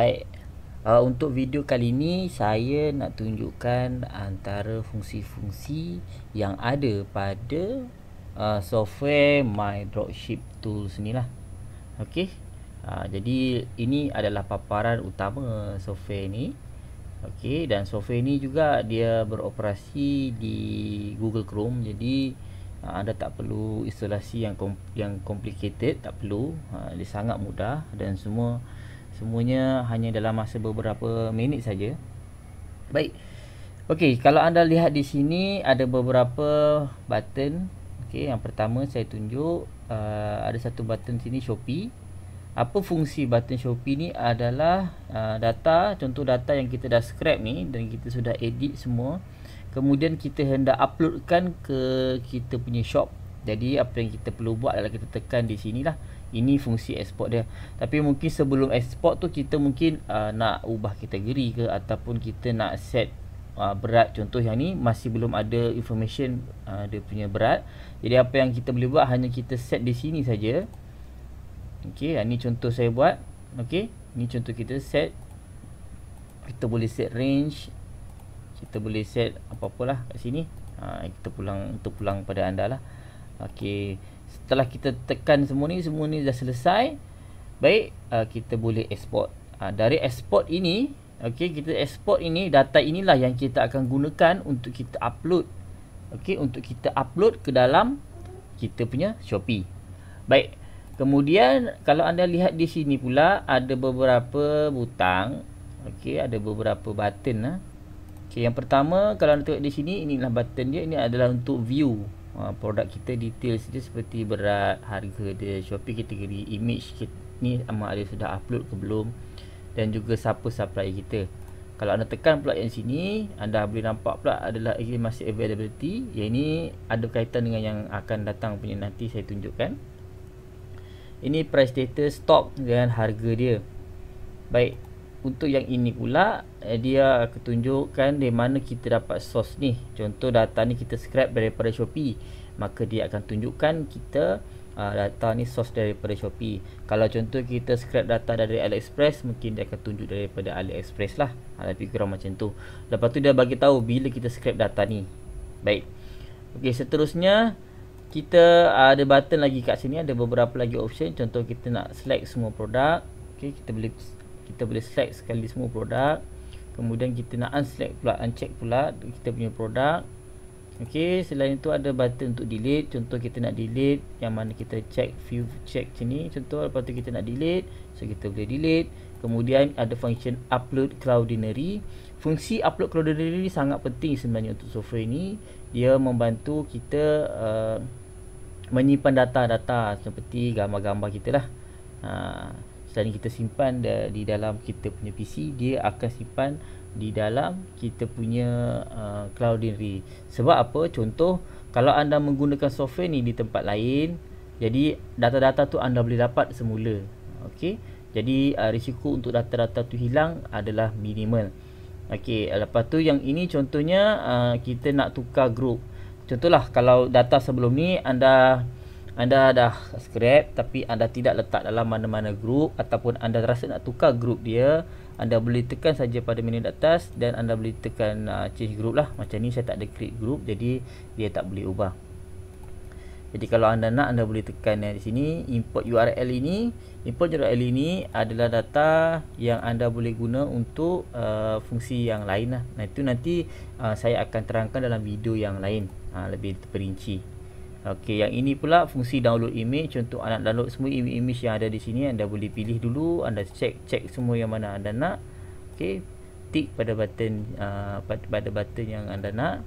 Baik, uh, untuk video kali ini saya nak tunjukkan antara fungsi-fungsi yang ada pada uh, software My Dropship Tools ni lah okay. uh, Jadi ini adalah paparan utama software ni okay. Dan software ni juga dia beroperasi di Google Chrome Jadi uh, anda tak perlu instalasi yang, yang complicated, tak perlu uh, Dia sangat mudah dan semua semuanya hanya dalam masa beberapa minit saja. Baik. Okey, kalau anda lihat di sini ada beberapa button. Okey, yang pertama saya tunjuk uh, ada satu button sini Shopee. Apa fungsi button Shopee ni adalah uh, data, contoh data yang kita dah scrap ni dan kita sudah edit semua. Kemudian kita hendak uploadkan ke kita punya shop. Jadi apa yang kita perlu buat adalah kita tekan di sinilah. lah ini fungsi export dia Tapi mungkin sebelum export tu Kita mungkin uh, nak ubah kategori ke Ataupun kita nak set uh, berat Contoh yang ni masih belum ada information uh, Dia punya berat Jadi apa yang kita boleh buat Hanya kita set di sini saja. Okey, ini uh, contoh saya buat Okey, ini contoh kita set Kita boleh set range Kita boleh set apa-apalah kat sini uh, Kita pulang untuk pulang pada anda lah Okey setelah kita tekan semua ni semua ni dah selesai baik uh, kita boleh export uh, dari export ini okey kita export ini data inilah yang kita akan gunakan untuk kita upload okey untuk kita upload ke dalam kita punya Shopee baik kemudian kalau anda lihat di sini pula ada beberapa butang okey ada beberapa button lah, okay yang pertama kalau anda tengok di sini inilah button dia ini adalah untuk view uh, produk kita details dia seperti berat, harga dia, Shopee kategori, image kita, ni sama ada sudah upload ke belum dan juga siapa supplier kita. Kalau anda tekan pula yang sini, anda boleh nampak pula adalah ini masih availability. Yang ini ada kaitan dengan yang akan datang punya nanti saya tunjukkan. Ini price data stock dan harga dia. Baik, untuk yang ini pula eh, dia ketunjukkan di mana kita dapat source ni contoh data ni kita scrap daripada Shopee maka dia akan tunjukkan kita uh, data ni source daripada Shopee kalau contoh kita scrap data dari AliExpress mungkin dia akan tunjuk daripada AliExpress lah lebih ah, kurang macam tu lepas tu dia bagi tahu bila kita scrap data ni baik okey seterusnya kita uh, ada button lagi kat sini ada beberapa lagi option contoh kita nak select semua produk okey kita boleh kita boleh select sekali semua produk kemudian kita nak unselect pula uncheck pula kita punya produk Okey, selain itu ada button untuk delete contoh kita nak delete yang mana kita check view check sini contoh lepas tu kita nak delete so kita boleh delete kemudian ada function upload cloudinary fungsi upload cloudinary ni sangat penting sebenarnya untuk software ni dia membantu kita uh, menyimpan data-data seperti gambar-gambar kita lah ha selain kita simpan da- di dalam kita punya PC dia akan simpan di dalam kita punya uh, cloud sebab apa contoh kalau anda menggunakan software ni di tempat lain jadi data-data tu anda boleh dapat semula okay? jadi uh, risiko untuk data-data tu hilang adalah minimal okay? lepas tu yang ini contohnya uh, kita nak tukar group contohlah kalau data sebelum ni anda anda dah subscribe tapi anda tidak letak dalam mana-mana group ataupun anda rasa nak tukar group dia anda boleh tekan saja pada menu atas dan anda boleh tekan uh, change group lah macam ni saya tak ada create group jadi dia tak boleh ubah jadi kalau anda nak anda boleh tekan yang di sini import url ini import url ini adalah data yang anda boleh guna untuk uh, fungsi yang lain lah nah, itu nanti uh, saya akan terangkan dalam video yang lain uh, lebih terperinci Okey, yang ini pula fungsi download image untuk anda download semua image yang ada di sini anda boleh pilih dulu, anda cek cek semua yang mana anda nak. Okey, tick pada button uh, pada button yang anda nak.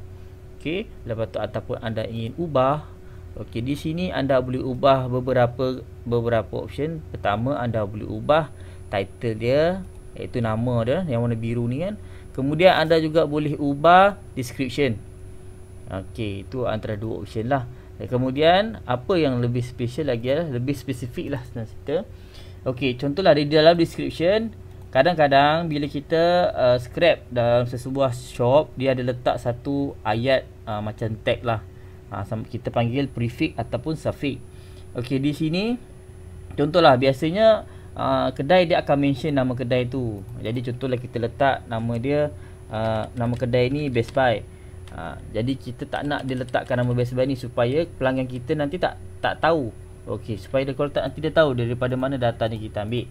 Okey, lepas tu ataupun anda ingin ubah. Okey, di sini anda boleh ubah beberapa beberapa option. Pertama, anda boleh ubah title dia iaitu nama dia yang warna biru ni kan. Kemudian anda juga boleh ubah description. Okey, itu antara dua option lah. Dan eh, kemudian apa yang lebih special lagi adalah lebih spesifik lah senang cerita. Okey, contohlah di dalam description kadang-kadang bila kita uh, scrap dalam sesebuah shop dia ada letak satu ayat uh, macam tag lah. Ha, kita panggil prefix ataupun suffix. Okey, di sini contohlah biasanya uh, kedai dia akan mention nama kedai tu. Jadi contohlah kita letak nama dia uh, nama kedai ni Best Buy ha, jadi kita tak nak dia letakkan nama best buy ni supaya pelanggan kita nanti tak tak tahu okey supaya dia kalau tak nanti dia tahu daripada mana data ni kita ambil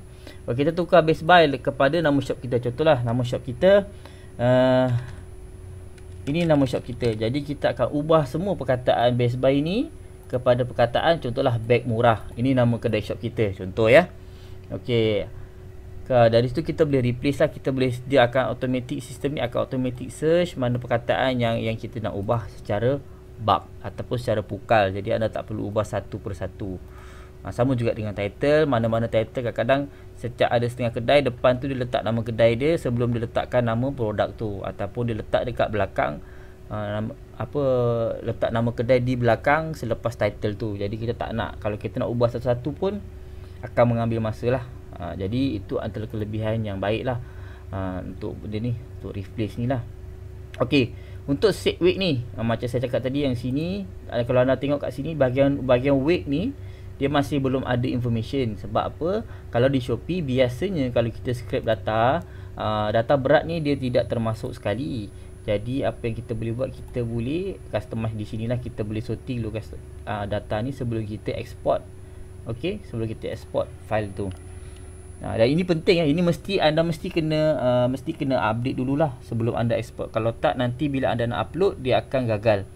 okey kita tukar best buy kepada nama shop kita contohlah nama shop kita uh, ini nama shop kita jadi kita akan ubah semua perkataan best buy ni kepada perkataan contohlah beg murah ini nama kedai shop kita contoh ya okey Uh, dari situ kita boleh replace lah kita boleh dia akan automatic sistem ni akan automatic search mana perkataan yang yang kita nak ubah secara bab ataupun secara pukal jadi anda tak perlu ubah satu per satu ha, sama juga dengan title mana-mana title kadang-kadang setiap ada setengah kedai depan tu dia letak nama kedai dia sebelum dia letakkan nama produk tu ataupun dia letak dekat belakang ha, nama, apa letak nama kedai di belakang selepas title tu jadi kita tak nak kalau kita nak ubah satu-satu pun akan mengambil masa lah ha, jadi itu antara kelebihan yang baik lah ha, untuk benda ni untuk replace ni lah ok untuk set wake ni ha, macam saya cakap tadi yang sini ha, kalau anda tengok kat sini bahagian bahagian wake ni dia masih belum ada information sebab apa kalau di Shopee biasanya kalau kita scrape data ha, data berat ni dia tidak termasuk sekali jadi apa yang kita boleh buat kita boleh customize di sinilah kita boleh sorting dulu uh, ha, data ni sebelum kita export okey sebelum kita export file tu Ha, dan ini penting ya. Ini mesti anda mesti kena uh, mesti kena update dululah sebelum anda export. Kalau tak nanti bila anda nak upload dia akan gagal.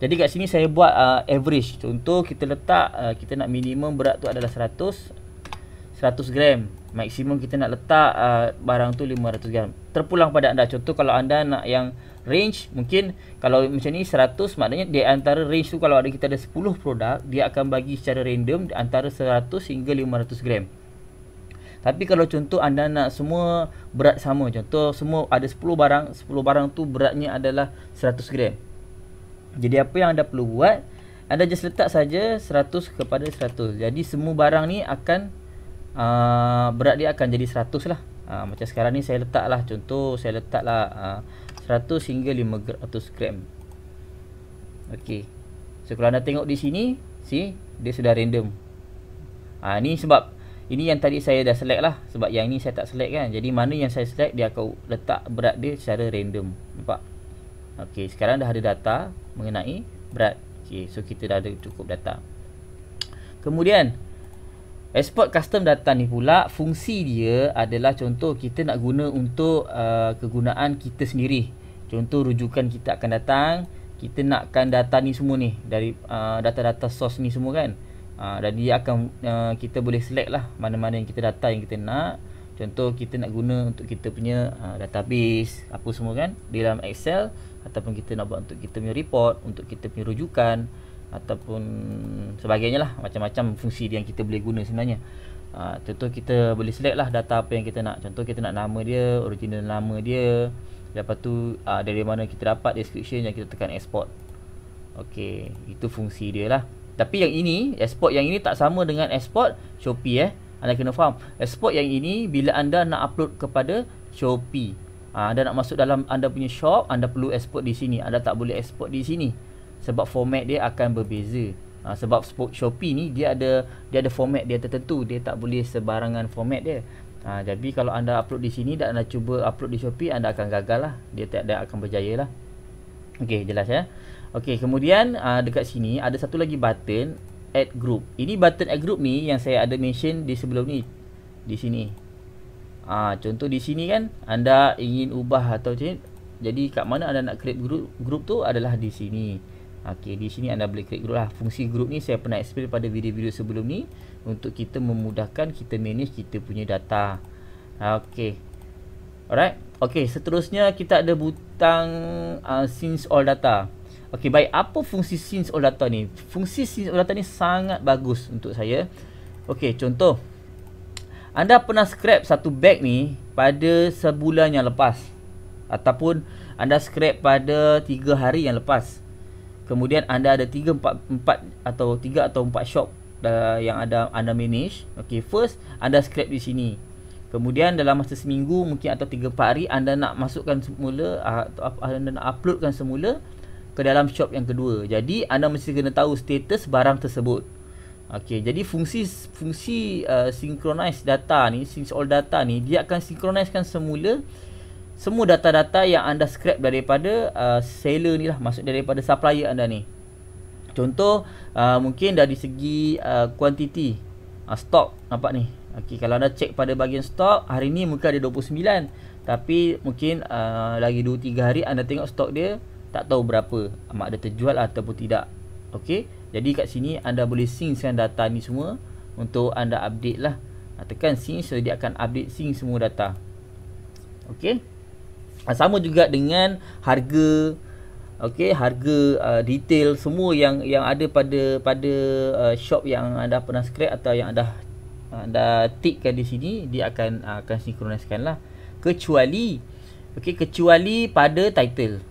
Jadi kat sini saya buat uh, average. Contoh kita letak uh, kita nak minimum berat tu adalah 100 100 gram. Maksimum kita nak letak uh, barang tu 500 gram. Terpulang pada anda. Contoh kalau anda nak yang range mungkin kalau macam ni 100 maknanya di antara range tu kalau ada kita ada 10 produk dia akan bagi secara random antara 100 hingga 500 gram. Tapi kalau contoh anda nak semua berat sama Contoh semua ada 10 barang 10 barang tu beratnya adalah 100 gram Jadi apa yang anda perlu buat Anda just letak saja 100 kepada 100 Jadi semua barang ni akan uh, Berat dia akan jadi 100 lah uh, Macam sekarang ni saya letak lah Contoh saya letak lah uh, ah, 100 hingga 500 gram Okay So kalau anda tengok di sini See Dia sudah random Ah ha, ni sebab ini yang tadi saya dah select lah Sebab yang ini saya tak select kan Jadi mana yang saya select Dia akan letak berat dia secara random Nampak? Ok sekarang dah ada data Mengenai berat Ok so kita dah ada cukup data Kemudian Export custom data ni pula Fungsi dia adalah contoh Kita nak guna untuk uh, Kegunaan kita sendiri Contoh rujukan kita akan datang Kita nakkan data ni semua ni Dari uh, data-data uh, source ni semua kan Ha, dan dia akan uh, kita boleh select lah mana-mana yang kita data yang kita nak contoh kita nak guna untuk kita punya uh, database apa semua kan dalam excel ataupun kita nak buat untuk kita punya report untuk kita punya rujukan ataupun sebagainya lah macam-macam fungsi yang kita boleh guna sebenarnya uh, contoh kita boleh select lah data apa yang kita nak contoh kita nak nama dia original nama dia lepas tu uh, dari mana kita dapat description yang kita tekan export ok itu fungsi dia lah tapi yang ini, export yang ini tak sama dengan export Shopee eh. Anda kena faham. Export yang ini bila anda nak upload kepada Shopee. Ha, anda nak masuk dalam anda punya shop, anda perlu export di sini. Anda tak boleh export di sini. Sebab format dia akan berbeza. Ha, sebab Shopee ni dia ada dia ada format dia tertentu. Dia tak boleh sebarangan format dia. Ha, jadi kalau anda upload di sini dan anda cuba upload di Shopee, anda akan gagal lah. Dia tak ada akan berjaya lah. Okey, jelas ya. Eh? Okey, kemudian uh, dekat sini ada satu lagi button add group. Ini button add group ni yang saya ada mention di sebelum ni di sini. Uh, contoh di sini kan anda ingin ubah atau macam jadi kat mana anda nak create group group tu adalah di sini. Okey, di sini anda boleh create group lah. Fungsi group ni saya pernah explain pada video-video sebelum ni untuk kita memudahkan kita manage kita punya data. Okey. Alright. Okey, seterusnya kita ada butang uh, since all data. Okey, baik. Apa fungsi sins of data ni? Fungsi sins of data ni sangat bagus untuk saya. Okey, contoh. Anda pernah scrap satu bag ni pada sebulan yang lepas. Ataupun anda scrap pada tiga hari yang lepas. Kemudian anda ada tiga empat empat atau tiga atau empat shop uh, yang ada anda manage. Okey, first anda scrap di sini. Kemudian dalam masa seminggu mungkin atau tiga empat hari anda nak masukkan semula uh, atau anda nak uploadkan semula ke dalam shop yang kedua. Jadi anda mesti kena tahu status barang tersebut. Okey, jadi fungsi fungsi uh, synchronize data ni, since all data ni dia akan sinkroniskan semula semua data-data yang anda scrap daripada uh, seller ni lah, masuk daripada supplier anda ni. Contoh uh, mungkin dari segi kuantiti uh, uh, stock nampak ni. Okey, kalau anda cek pada bahagian stock, hari ni muka ada 29 tapi mungkin uh, lagi 2 3 hari anda tengok stok dia tak tahu berapa mak ada terjual ataupun tidak okey jadi kat sini anda boleh syncskan data ni semua untuk anda update lah ha, tekan sync so dia akan update sync semua data okey ha, sama juga dengan harga okey harga uh, detail semua yang yang ada pada pada uh, shop yang anda pernah scrap atau yang anda anda tickkan di sini dia akan uh, akan akan lah kecuali okey kecuali pada title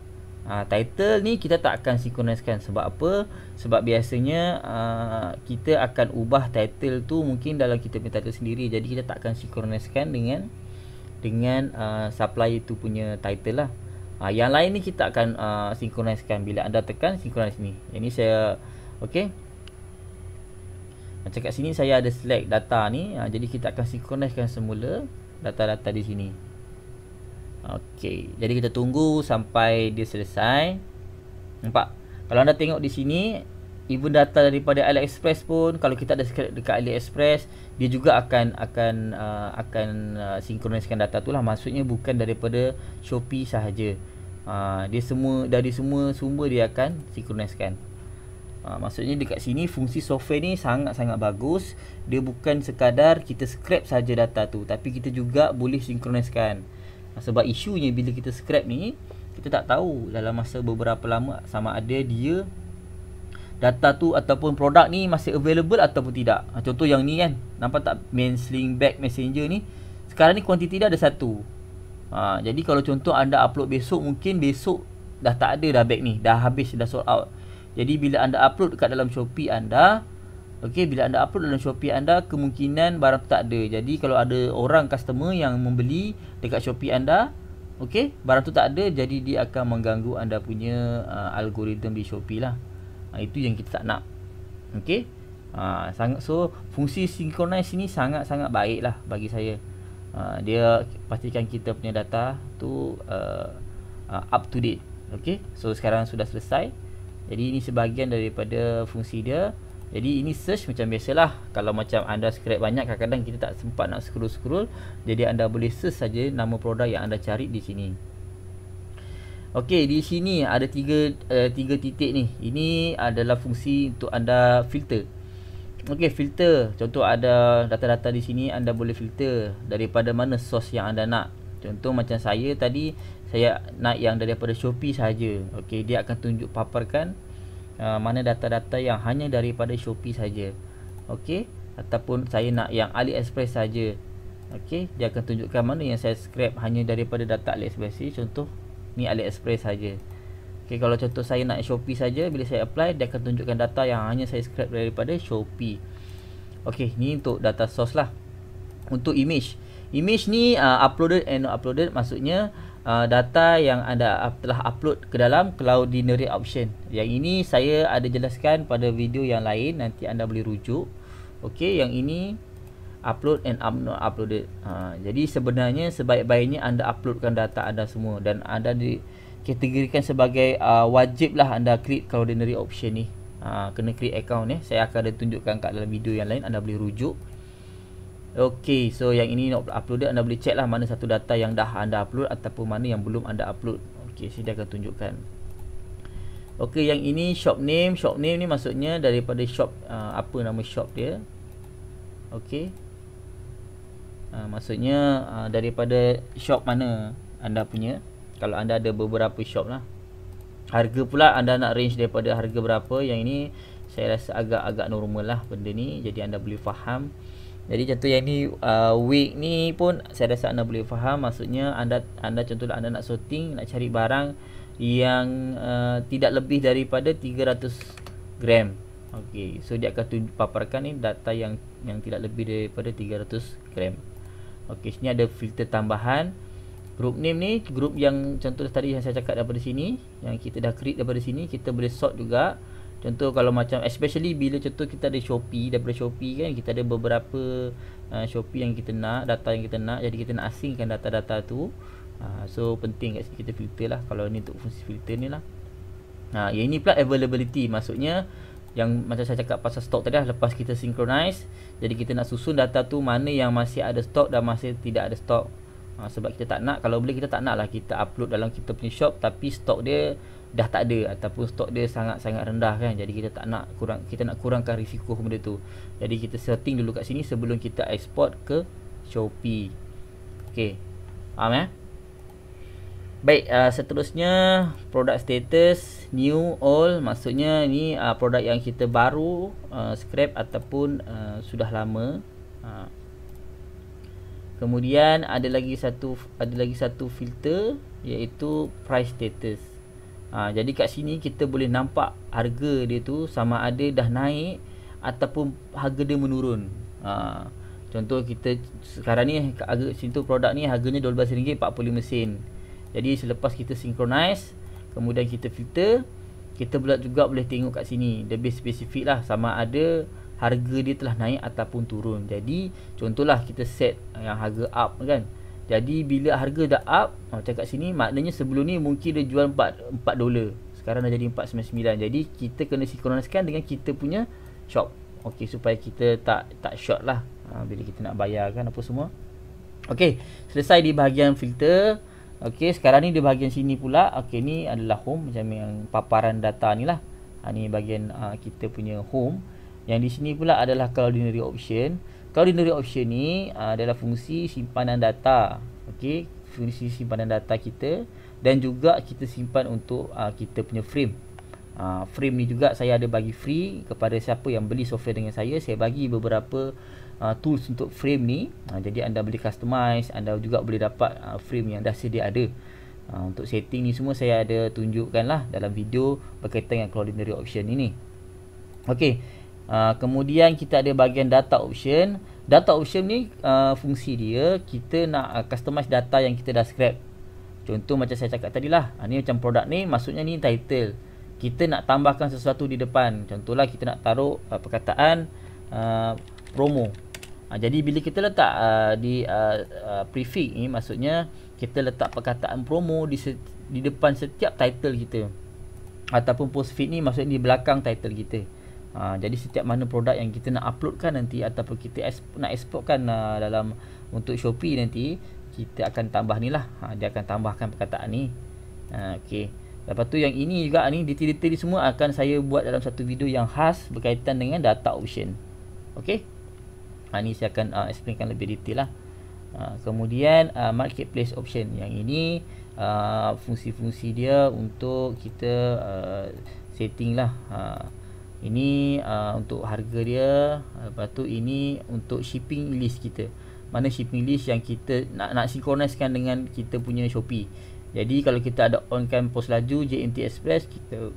Aa, ah, title ni kita tak akan synchronize sebab apa? Sebab biasanya aa, ah, kita akan ubah title tu mungkin dalam kita punya title sendiri. Jadi kita tak akan synchronize dengan dengan aa, ah, supplier tu punya title lah. Aa, yang lain ni kita akan synchronize bila anda tekan sinkronis ni. Yang ni saya okey. Macam kat sini saya ada select data ni. Aa, jadi kita akan synchronize semula data-data di sini. Okey. Jadi kita tunggu sampai dia selesai. Nampak? Kalau anda tengok di sini, even data daripada AliExpress pun kalau kita ada sekret dekat AliExpress, dia juga akan akan uh, akan uh, sinkroniskan data tu lah. Maksudnya bukan daripada Shopee sahaja. Uh, dia semua dari semua sumber dia akan sinkroniskan. Uh, maksudnya dekat sini fungsi software ni sangat-sangat bagus. Dia bukan sekadar kita scrap saja data tu, tapi kita juga boleh sinkroniskan. Sebab isunya bila kita scrap ni Kita tak tahu dalam masa beberapa lama Sama ada dia Data tu ataupun produk ni masih available ataupun tidak Contoh yang ni kan Nampak tak main sling bag messenger ni Sekarang ni kuantiti dia ada satu ha, Jadi kalau contoh anda upload besok Mungkin besok dah tak ada dah bag ni Dah habis dah sold out Jadi bila anda upload kat dalam Shopee anda Okey bila anda upload dalam Shopee anda kemungkinan barang tak ada. Jadi kalau ada orang customer yang membeli dekat Shopee anda, okey, barang tu tak ada jadi dia akan mengganggu anda punya uh, algoritma di Shopee lah. Uh, itu yang kita tak nak. Okey. Uh, sangat so fungsi synchronize ni sangat-sangat baiklah bagi saya. Uh, dia pastikan kita punya data tu uh, uh, up to date. Okey. So sekarang sudah selesai. Jadi ini sebahagian daripada fungsi dia. Jadi ini search macam biasalah. Kalau macam anda scrape banyak kadang-kadang kita tak sempat nak scroll-scroll. Jadi anda boleh search saja nama produk yang anda cari di sini. Okey, di sini ada tiga uh, tiga titik ni. Ini adalah fungsi untuk anda filter. Okey, filter. Contoh ada data-data di sini anda boleh filter daripada mana source yang anda nak. Contoh macam saya tadi saya nak yang daripada Shopee saja. Okey, dia akan tunjuk paparkan Ah, mana data-data yang hanya daripada Shopee saja. Okey, ataupun saya nak yang AliExpress saja. Okey, dia akan tunjukkan mana yang saya scrape hanya daripada data AliExpress. Contoh ni AliExpress saja. Okey, kalau contoh saya nak Shopee saja, bila saya apply dia akan tunjukkan data yang hanya saya scrape daripada Shopee. Okey, ni untuk data source lah. Untuk image. Image ni uh, uploaded and uploaded maksudnya Uh, data yang anda uh, telah upload ke dalam Cloudinary option Yang ini saya ada jelaskan pada video yang lain Nanti anda boleh rujuk Okey, yang ini upload and up not uploaded ha, Jadi sebenarnya sebaik-baiknya anda uploadkan data anda semua Dan anda dikategorikan sebagai uh, wajib lah anda create Cloudinary option ni ha, Kena create account ni Saya akan ada tunjukkan kat dalam video yang lain Anda boleh rujuk Okey, so yang ini nak upload anda boleh check lah mana satu data yang dah anda upload ataupun mana yang belum anda upload. Okey, sini dia akan tunjukkan. Okey, yang ini shop name, shop name ni maksudnya daripada shop uh, apa nama shop dia. Okey. Uh, maksudnya uh, daripada shop mana anda punya. Kalau anda ada beberapa shop lah. Harga pula anda nak range daripada harga berapa. Yang ini saya rasa agak-agak normal lah benda ni. Jadi anda boleh faham. Jadi contoh yang ni uh, week ni pun saya rasa anda boleh faham maksudnya anda anda contohlah anda nak sorting nak cari barang yang uh, tidak lebih daripada 300 gram. Okey. So dia akan tunjuk, paparkan ni data yang yang tidak lebih daripada 300 gram. Okey, sini ada filter tambahan. Group name ni group yang contoh tadi yang saya cakap daripada sini yang kita dah create daripada sini kita boleh sort juga. Contoh kalau macam especially bila contoh kita ada Shopee daripada Shopee kan kita ada beberapa uh, Shopee yang kita nak data yang kita nak jadi kita nak asingkan data-data tu uh, so penting kat sini kita filter lah kalau ni untuk fungsi filter ni lah Nah, uh, yang ini pula availability maksudnya yang macam saya cakap pasal stok tadi lah lepas kita synchronize jadi kita nak susun data tu mana yang masih ada stok dan masih tidak ada stok ha, sebab kita tak nak kalau boleh kita tak nak lah kita upload dalam kita punya shop tapi stok dia dah tak ada ataupun stok dia sangat-sangat rendah kan jadi kita tak nak kurang kita nak kurangkan risiko benda tu jadi kita setting dulu kat sini sebelum kita export ke Shopee Okay, faham ya baik uh, seterusnya product status new old maksudnya ni uh, produk yang kita baru uh, scrap ataupun uh, sudah lama uh, Kemudian ada lagi satu ada lagi satu filter iaitu price status. Ha, jadi kat sini kita boleh nampak harga dia tu sama ada dah naik ataupun harga dia menurun. Ha, contoh kita sekarang ni harga sini tu produk ni harganya RM12.45 sen. Jadi selepas kita synchronize kemudian kita filter kita pula juga boleh tengok kat sini lebih spesifik lah sama ada harga dia telah naik ataupun turun. Jadi contohlah kita set eh, yang harga up kan. Jadi bila harga dah up, macam ha, kat sini maknanya sebelum ni mungkin dia jual 4 4 dolar. Sekarang dah jadi 499. Jadi kita kena sinkroniskan dengan kita punya shop. Okey supaya kita tak tak short lah ha, bila kita nak bayar kan apa semua. Okey, selesai di bahagian filter. Okey, sekarang ni di bahagian sini pula. Okey, ni adalah home macam yang paparan data ni lah. Ha, ni bahagian ha, kita punya home. Yang di sini pula adalah Cloudinary Option Cloudinary Option ni adalah fungsi simpanan data okay? Fungsi simpanan data kita Dan juga kita simpan untuk uh, kita punya frame uh, Frame ni juga saya ada bagi free Kepada siapa yang beli software dengan saya Saya bagi beberapa uh, tools untuk frame ni uh, Jadi anda boleh customize Anda juga boleh dapat uh, frame yang dah sedia ada uh, Untuk setting ni semua saya ada tunjukkan lah Dalam video berkaitan dengan Cardinary Option ini. Okay. Ah, kemudian kita ada bahagian data option data option ni uh, fungsi dia kita nak uh, customize data yang kita dah scrap contoh macam saya cakap tadi lah ha, ni macam produk ni maksudnya ni title kita nak tambahkan sesuatu di depan contohlah kita nak taruh uh, perkataan uh, promo ha, jadi bila kita letak uh, di uh, uh, prefix ni maksudnya kita letak perkataan promo di, di depan setiap title kita ataupun post feed ni maksudnya di belakang title kita Ha, jadi setiap mana produk yang kita nak uploadkan nanti ataupun kita exp, nak exportkan uh, dalam untuk Shopee nanti kita akan tambah ni lah. Ha, dia akan tambahkan perkataan ni. Ha, okay. Lepas tu yang ini juga ni detail-detail semua akan saya buat dalam satu video yang khas berkaitan dengan data option. Okay. Ha, ni saya akan uh, explainkan lebih detail lah. Ha, kemudian uh, marketplace option yang ini uh, fungsi-fungsi uh, dia untuk kita uh, setting lah. Uh, ini uh, untuk harga dia uh, lepas tu ini untuk shipping list kita mana shipping list yang kita nak nak sinkroniskan dengan kita punya Shopee jadi kalau kita ada onkan pos laju JMT Express kita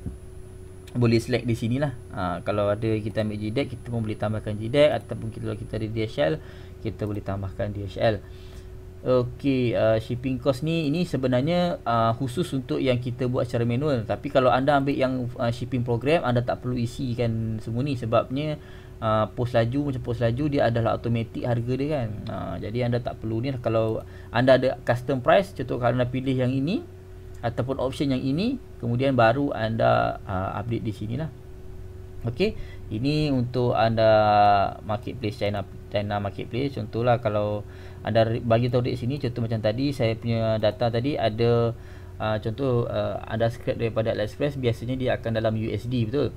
boleh select di sini lah uh, kalau ada kita ambil JDEC kita pun boleh tambahkan JDEC ataupun kalau kita ada DHL kita boleh tambahkan DHL Okay, uh, shipping cost ni ini sebenarnya uh, khusus untuk yang kita buat secara manual. Tapi kalau anda ambil yang uh, shipping program, anda tak perlu isi kan semua ni sebabnya uh, pos laju macam pos laju dia adalah automatik harga dia kan. Uh, jadi anda tak perlu ni kalau anda ada custom price, contoh kalau anda pilih yang ini ataupun option yang ini, kemudian baru anda uh, update di sini lah. Okey, ini untuk anda marketplace China China marketplace contohlah kalau anda bagi tahu di sini contoh macam tadi saya punya data tadi ada uh, contoh uh, ada script daripada AliExpress biasanya dia akan dalam USD betul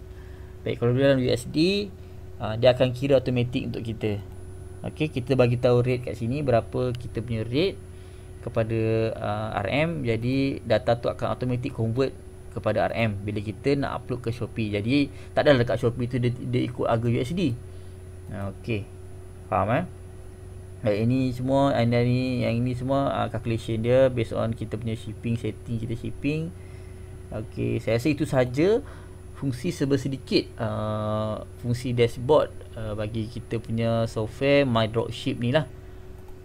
baik kalau dalam USD uh, dia akan kira automatik untuk kita okey kita bagi tahu rate kat sini berapa kita punya rate kepada uh, RM jadi data tu akan automatik convert kepada RM bila kita nak upload ke Shopee jadi tak adalah dekat Shopee tu dia, dia ikut harga USD okey faham eh Baik, hmm. ini semua anda ni yang ini semua uh, calculation dia based on kita punya shipping setting kita shipping. Okey, saya rasa itu saja fungsi sebersedikit uh, ah, fungsi dashboard uh, bagi kita punya software My Dropship ni lah.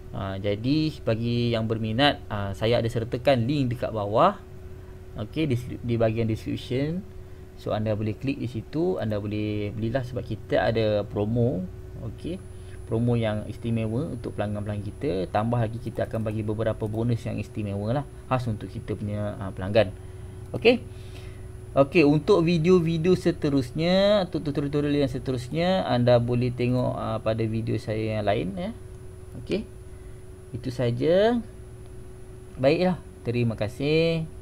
Uh, jadi bagi yang berminat uh, saya ada sertakan link dekat bawah. Okey, di, di bahagian description. So anda boleh klik di situ, anda boleh belilah sebab kita ada promo. Okey promo yang istimewa untuk pelanggan-pelanggan kita tambah lagi kita akan bagi beberapa bonus yang istimewa lah khas untuk kita punya uh, pelanggan ok ok untuk video-video seterusnya untuk tutorial yang seterusnya anda boleh tengok uh, pada video saya yang lain ya. ok itu saja baiklah terima kasih